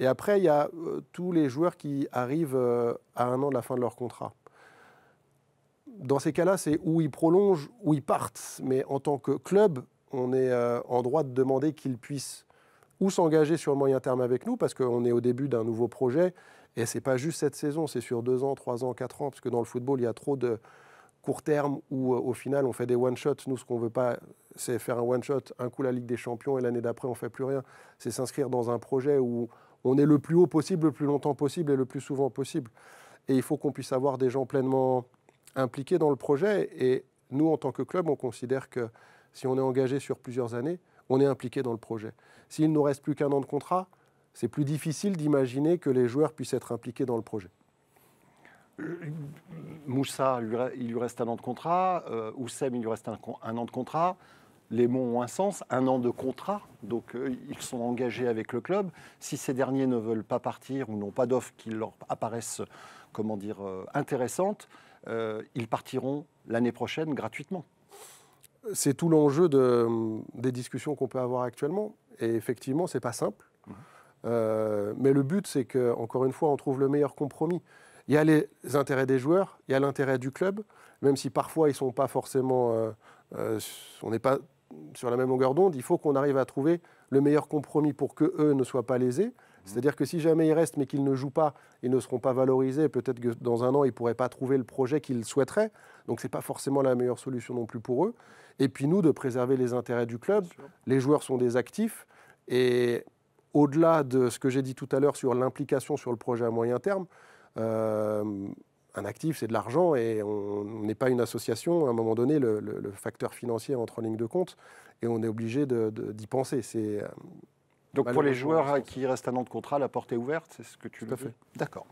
Et après, il y a euh, tous les joueurs qui arrivent euh, à un an de la fin de leur contrat. Dans ces cas-là, c'est où ils prolongent, où ils partent. Mais en tant que club, on est euh, en droit de demander qu'ils puissent ou s'engager sur le moyen terme avec nous, parce qu'on est au début d'un nouveau projet. Et ce n'est pas juste cette saison, c'est sur deux ans, trois ans, quatre ans, parce que dans le football, il y a trop de court terme où au final on fait des one-shots. Nous, ce qu'on veut pas, c'est faire un one-shot, un coup la Ligue des Champions et l'année d'après on fait plus rien. C'est s'inscrire dans un projet où on est le plus haut possible, le plus longtemps possible et le plus souvent possible. Et il faut qu'on puisse avoir des gens pleinement impliqués dans le projet. Et nous, en tant que club, on considère que si on est engagé sur plusieurs années, on est impliqué dans le projet. S'il ne nous reste plus qu'un an de contrat, c'est plus difficile d'imaginer que les joueurs puissent être impliqués dans le projet. Moussa, il lui reste un an de contrat. Euh, Oussem, il lui reste un, an de contrat les mots ont un sens, un an de contrat, donc euh, ils sont engagés avec le club. Si ces derniers ne veulent pas partir ou n'ont pas d'offres qui leur apparaissent, comment dire, euh, intéressantes, euh, ils partiront l'année prochaine gratuitement. C'est tout l'enjeu des discussions qu'on peut avoir actuellement. Et effectivement, n'est pas simple. Mhm. mais le but, c'est que, une fois, on trouve le meilleur compromis. Il y a les intérêts des joueurs, il y a l'intérêt du club, même si parfois ils ne sont pas forcément, on n'est pas sur la même longueur d'onde, il faut qu'on arrive à trouver le meilleur compromis pour que eux ne soient pas lésés. Mhm. C'est-à-dire que si jamais ils restent mais qu'ils ne jouent pas, ils ne seront pas valorisés. Peut-être que dans un an, ils ne pourraient pas trouver le projet qu'ils souhaiteraient. Donc ce n'est pas forcément la meilleure solution non plus pour eux. Et puis nous, de préserver les intérêts du club. Les joueurs sont des actifs. Et au-delà de ce que j'ai dit tout à l'heure sur l'implication sur le projet à moyen terme, euh, un actif, c'est de l'argent et on n'est pas une association. À un moment donné, le, facteur financier entre en ligne de compte et on est obligé d'y penser. Euh, donc pour les joueurs qui restent un an de contrat, la porte est ouverte, c'est ce que tu le fais D'accord.